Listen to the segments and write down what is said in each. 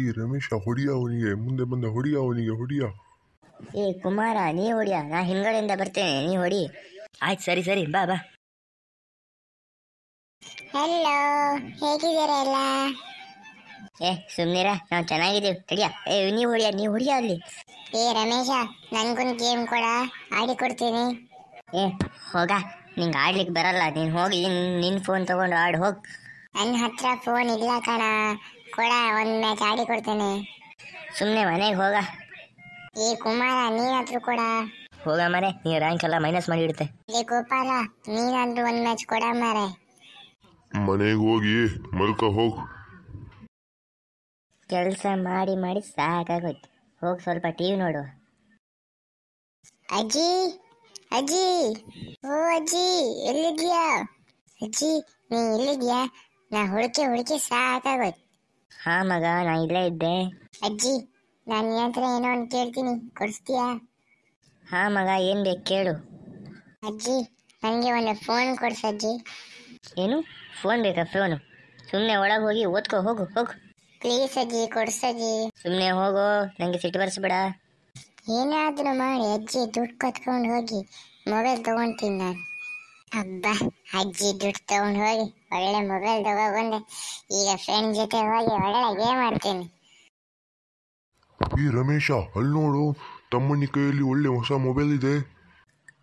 ಈ ರಮೇಶ ಹೊಡಿಯ ಅವನಿಗೆ ಮುಂದೆ ಬಂದ ಹೊಡಿಯ ಅವನಿಗೆ ಹೊಡಿಯ ಏ ಕುಮಾರ ನೀ ಹೊಡಿಯ ನಾ ಹಿಂಗಡೆಯಿಂದ ಬರ್ತೇನೆ ನೀ ಹೊಡಿ ಆಯ್ತು ಸರಿ ಸರಿ ಬಾ ಬಾ ಹಲೋ ಹೇಗಿದ್ದೀರಾ ಎಲ್ಲ ಏ ಸುಮ್ನಿರ ನಾವು ಚೆನ್ನಾಗಿದ್ದೀವಿ ಹೊಡಿಯ ಏ ನೀ ಹೊಡಿಯ ನೀ ಹೊಡಿಯ ಅಲ್ಲಿ ಏ ರಮೇಶ ನನಗೊಂದು ಗೇಮ್ ಕೊಡ ಆಡಿ ಕೊಡ್ತೀನಿ ಏ ಹೋಗ ನಿಂಗೆ ಆಡ್ಲಿಕ್ಕೆ ಬರಲ್ಲ ನೀನು ಹೋಗಿ ನಿನ್ನ ಫೋನ್ ತಗೊಂಡು ಆಡು ಹೋಗಿ ನನ್ನ ಹತ್ರ ಫೋನ್ ಇಲ್ಲ ಕಣ ಕೊಡ ಒಂದು ಮ್ಯಾಚ್ ಆಡಿ ಕೊಡ್ತೇನೆ ಸುಮ್ಮನೆ ಮನೆಗೆ ಹೋಗ ಏ ಕುಮಾರ ನೀನಾದ್ರೂ ಕೊಡ ಹೋಗ ಮನೆ ನೀನು ರ್ಯಾಂಕ್ ಎಲ್ಲ ಮೈನಸ್ ಮಾಡಿ ಇಡುತ್ತೆ ಏ ಗೋಪಾಲ ನೀನಾದ್ರೂ ಒಂದು ಮ್ಯಾಚ್ ಕೊಡ ಮಾರೆ ಮನೆಗೆ ಹೋಗಿ ಮಲ್ಕ ಹೋಗು ಕೆಲಸ ಮಾಡಿ ಮಾಡಿ ಸಾಕಾಗೋಯ್ತು ಹೋಗಿ ಸ್ವಲ್ಪ ಟಿವಿ ನೋಡು ಅಜ್ಜಿ ಅಜ್ಜಿ ಓ ಅಜ್ಜಿ ಎಲ್ಲಿದ್ಯಾ ಅಜ್ಜಿ ನೀ ಎಲ್ಲಿದ್ಯಾ ನಾ ಹುಡುಕಿ ಹುಡುಕಿ ಸಾಕಾಗೋಯ್ತು ಹಾ ಮಗ ನಾ ಇಲ್ಲೇ ಇದ್ದೆ ಅಜ್ಜಿ ನಾನು ನಿನ್ನ ಹತ್ರ ಏನೋ ಒಂದು ಕೇಳ್ತೀನಿ ಕೊಡಿಸ್ತೀಯಾ ಹಾ ಮಗ ಏನ್ ಬೇಕು ಕೇಳು ಅಜ್ಜಿ ನನಗೆ ಒಂದು ಫೋನ್ ಅಜ್ಜಿ ಏನು ಫೋನ್ ಬೇಕಾ ಫೋನು ಸುಮ್ಮನೆ ಒಳಗೆ ಹೋಗಿ ಓದ್ಕೊ ಹೋಗು ಹೋಗು ಪ್ಲೀಸ್ ಅಜ್ಜಿ ಕೊಡ್ಸಜ್ಜಿ ಸುಮ್ಮನೆ ಹೋಗೋ ನನಗೆ ಸಿಟ್ಟು ಬರ್ಸ್ಬೇಡ ಏನಾದರೂ ಮಾಡಿ ಅಜ್ಜಿ ದುಡ್ಡು ಕತ್ಕೊಂಡು ಹೋಗಿ ಮೊಬೈಲ್ ತಗೊಂತೀನಿ ನಾನು ಅಬ್ಬ ಅಜ್ಜಿ ದುಡ್ಡು ತಗೊಂಡು ಹೋಗಿ ಒಳ್ಳೆ ಮೊಬೈಲ್ ತಗೊಂಡು ಈಗ ಫ್ರೆಂಡ್ ಜೊತೆ ಹೋಗಿ ಒಳ್ಳೆ ಗೇಮ್ ಆಡ್ತೀನಿ ಈ ರಮೇಶ ಅಲ್ಲಿ ನೋಡು ತಮ್ಮಣ್ಣಿ ಕೈಯಲ್ಲಿ ಒಳ್ಳೆ ಹೊಸ ಮೊಬೈಲ್ ಇದೆ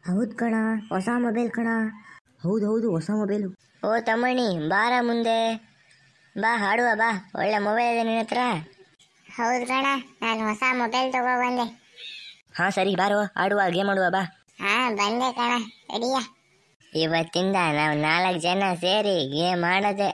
ಹೌದ್ ಕಣ ಹೊಸ ಮೊಬೈಲ್ ಕಣ ಹೌದು ಹೌದು ಹೊಸ ಮೊಬೈಲ್ ಓ ತಮ್ಮಣ್ಣಿ ಬಾರ ಮುಂದೆ ಬಾ ಹಾಡುವ ಬಾ ಒಳ್ಳೆ ಮೊಬೈಲ್ ಇದೆ ನಿನ್ನ ಹತ್ರ ಹೌದು ಕಣ ನಾನು ಹೊಸ ಮೊಬೈಲ್ ಬಂದೆ ಹಾ ಸರಿ ಬಾರೋ ಆಡುವ ಗೇಮ್ ಆಡುವ ಬಾ ಹಾ ಬಂದೆ ಕಣ ರೆಡಿಯಾ ಇವತ್ತಿಂದ ನಾವು ನಾಲ್ಕು ಜನ ಸೇರಿ ಗೇಮ್ ಆಡೋದೆ